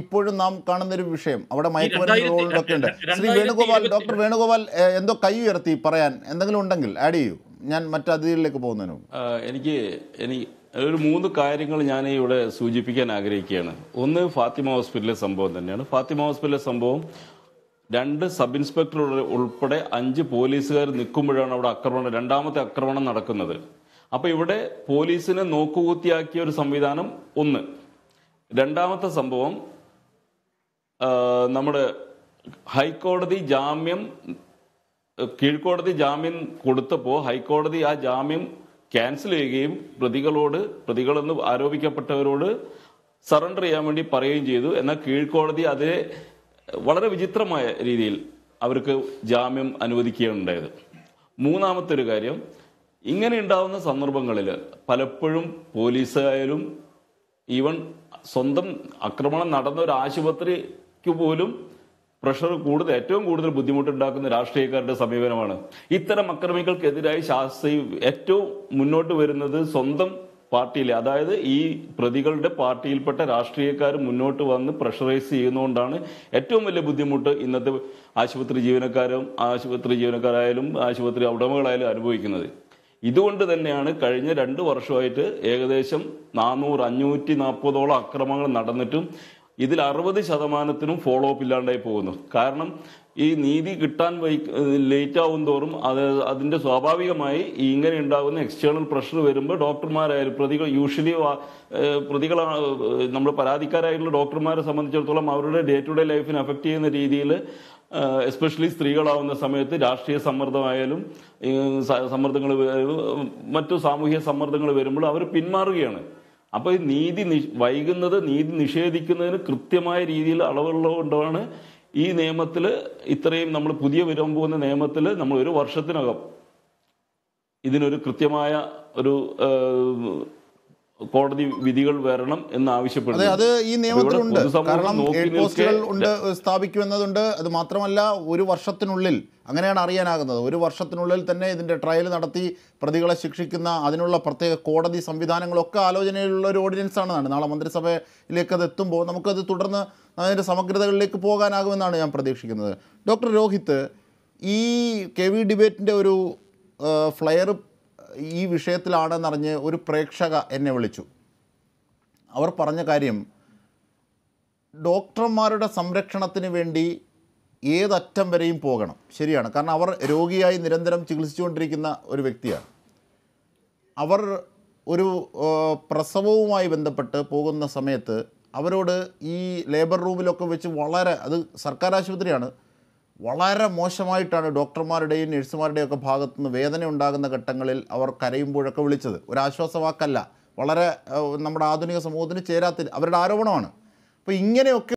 ഇപ്പോഴും നാം കാണുന്നൊരു വിഷയം അവിടെ മയക്കുമരുന്നുണ്ട് ശ്രീ വേണുഗോപാൽ ഡോക്ടർ വേണുഗോപാൽ എന്തോ കൈ ഉയർത്തി പറയാൻ എന്തെങ്കിലും ഉണ്ടെങ്കിൽ ആഡ് ചെയ്യൂ ഞാൻ മറ്റതിഥികളിലേക്ക് അതിഥികളിലേക്ക് പോകുന്നതിന് എനിക്ക് എനിക്ക് ഒരു മൂന്ന് കാര്യങ്ങൾ ഞാൻ ഇവിടെ സൂചിപ്പിക്കാൻ ആഗ്രഹിക്കുകയാണ് ഒന്ന് ഫാത്തിമ ഹോസ്പിറ്റലിലെ സംഭവം തന്നെയാണ് ഫാത്തിമ ഹോസ്പിറ്റലിലെ സംഭവം രണ്ട് സബ് ഇൻസ്പെക്ടർ ഉൾപ്പെടെ അഞ്ച് പോലീസുകാർ നിൽക്കുമ്പോഴാണ് അവിടെ ആക്രമണം രണ്ടാമത്തെ ആക്രമണം നടക്കുന്നത് അപ്പോൾ ഇവിടെ പോലീസിനെ നോക്കുകൂത്തിയാക്കിയ ഒരു സംവിധാനം ഒന്ന് രണ്ടാമത്തെ സംഭവം നമ്മുടെ ഹൈക്കോടതി ജാമ്യം കീഴ്ക്കോടതി ജാമ്യം കൊടുത്തപ്പോൾ ഹൈക്കോടതി ആ ജാമ്യം ക്യാൻസൽ ചെയ്യുകയും പ്രതികളോട് പ്രതികളെന്ന് ആരോപിക്കപ്പെട്ടവരോട് സറണ്ടർ ചെയ്യാൻ വേണ്ടി പറയുകയും ചെയ്തു എന്നാൽ കീഴ്ക്കോടതി അതിനെ വളരെ വിചിത്രമായ രീതിയിൽ അവർക്ക് ജാമ്യം അനുവദിക്കുകയുണ്ടായത് മൂന്നാമത്തെ ഒരു കാര്യം ഇങ്ങനെ ഉണ്ടാകുന്ന സന്ദർഭങ്ങളിൽ പലപ്പോഴും പോലീസായാലും ഈവൻ സ്വന്തം ആക്രമണം നടന്ന ഒരു ആശുപത്രി ക്ക് പോലും പ്രഷർ കൂടുതൽ ഏറ്റവും കൂടുതൽ ബുദ്ധിമുട്ടുണ്ടാക്കുന്ന രാഷ്ട്രീയക്കാരുടെ സമീപനമാണ് ഇത്തരം അക്രമികൾക്കെതിരായി ശാസ്ത്രി ഏറ്റവും മുന്നോട്ട് വരുന്നത് സ്വന്തം പാർട്ടിയിലെ അതായത് ഈ പ്രതികളുടെ പാർട്ടിയിൽപ്പെട്ട രാഷ്ട്രീയക്കാർ മുന്നോട്ട് വന്ന് പ്രഷറൈസ് ചെയ്യുന്നതുകൊണ്ടാണ് ഏറ്റവും വലിയ ബുദ്ധിമുട്ട് ഇന്നത്തെ ആശുപത്രി ജീവനക്കാരും ആശുപത്രി ജീവനക്കാരായാലും ആശുപത്രി ഉടമകളായാലും അനുഭവിക്കുന്നത് ഇതുകൊണ്ട് തന്നെയാണ് കഴിഞ്ഞ രണ്ട് വർഷമായിട്ട് ഏകദേശം നാനൂറ് അഞ്ഞൂറ്റി നാൽപ്പതോളം അക്രമങ്ങൾ നടന്നിട്ടും ഇതിൽ അറുപത് ശതമാനത്തിനും ഫോളോ അപ്പ് ഇല്ലാണ്ടായി പോകുന്നു കാരണം ഈ നീതി കിട്ടാൻ വൈ ലേറ്റ് ആവും തോറും അത് അതിൻ്റെ സ്വാഭാവികമായി ഇങ്ങനെ ഉണ്ടാകുന്ന എക്സ്റ്റേണൽ പ്രഷർ വരുമ്പോൾ ഡോക്ടർമാരായാലും പ്രതികൾ യൂഷ്വലി പ്രതികൾ നമ്മൾ പരാതിക്കാരായിട്ടുള്ള ഡോക്ടർമാരെ സംബന്ധിച്ചിടത്തോളം അവരുടെ ഡേ ടു ഡേ ലൈഫിനെ അഫക്റ്റ് ചെയ്യുന്ന രീതിയിൽ എസ്പെഷ്യലി സ്ത്രീകളാവുന്ന സമയത്ത് രാഷ്ട്രീയ സമ്മർദ്ദമായാലും സമ്മർദ്ദങ്ങൾ മറ്റു സാമൂഹിക സമ്മർദ്ദങ്ങൾ വരുമ്പോൾ അവർ പിന്മാറുകയാണ് അപ്പോൾ നീതി വൈകുന്നത് നീതി നിഷേധിക്കുന്നതിന് കൃത്യമായ രീതിയിൽ അളവുള്ളതുകൊണ്ടാണ് ഈ നിയമത്തിൽ ഇത്രയും നമ്മൾ പുതിയ വരാൻ പോകുന്ന നിയമത്തിൽ നമ്മൾ ഒരു വർഷത്തിനകം ഇതിനൊരു കൃത്യമായ ഒരു കോടതി വിധികൾ വരണം എന്ന് ആവശ്യപ്പെടുന്നു അത് ഈ നിയമത്തിലുണ്ട് കാരണം ഹെഡ് പോസ്റ്റുകൾ ഉണ്ട് സ്ഥാപിക്കുമെന്നതുണ്ട് അത് മാത്രമല്ല ഒരു വർഷത്തിനുള്ളിൽ അങ്ങനെയാണ് അറിയാനാകുന്നത് ഒരു വർഷത്തിനുള്ളിൽ തന്നെ ഇതിൻ്റെ ട്രയൽ നടത്തി പ്രതികളെ ശിക്ഷിക്കുന്ന അതിനുള്ള പ്രത്യേക കോടതി സംവിധാനങ്ങളൊക്കെ ആലോചനയിലുള്ള ഒരു ഓർഡിനൻസ് ആണെന്നാണ് നാളെ മന്ത്രിസഭയിലേക്ക് അത് എത്തുമ്പോൾ നമുക്കത് തുടർന്ന് അതിൻ്റെ സമഗ്രതകളിലേക്ക് പോകാനാകുമെന്നാണ് ഞാൻ പ്രതീക്ഷിക്കുന്നത് ഡോക്ടർ രോഹിത് ഈ കെ വി ഡിബേറ്റിൻ്റെ ഒരു ഫ്ലയർ ഈ വിഷയത്തിലാണെന്നറിഞ്ഞ് ഒരു പ്രേക്ഷക എന്നെ വിളിച്ചു അവർ പറഞ്ഞ കാര്യം ഡോക്ടർമാരുടെ സംരക്ഷണത്തിന് വേണ്ടി ഏതറ്റം വരെയും പോകണം ശരിയാണ് കാരണം അവർ രോഗിയായി നിരന്തരം ചികിത്സിച്ചുകൊണ്ടിരിക്കുന്ന ഒരു വ്യക്തിയാണ് അവർ ഒരു പ്രസവവുമായി ബന്ധപ്പെട്ട് പോകുന്ന സമയത്ത് അവരോട് ഈ ലേബർ റൂമിലൊക്കെ വെച്ച് വളരെ അത് സർക്കാർ ആശുപത്രിയാണ് വളരെ മോശമായിട്ടാണ് ഡോക്ടർമാരുടെയും നഴ്സുമാരുടെയും ഒക്കെ ഭാഗത്തുനിന്ന് വേദന ഉണ്ടാകുന്ന ഘട്ടങ്ങളിൽ അവർ കരയുമ്പോഴൊക്കെ വിളിച്ചത് ഒരു ആശ്വാസവാക്കല്ല വളരെ നമ്മുടെ ആധുനിക സമൂഹത്തിന് ചേരാത്ത അവരുടെ ആരോപണമാണ് അപ്പോൾ ഇങ്ങനെയൊക്കെ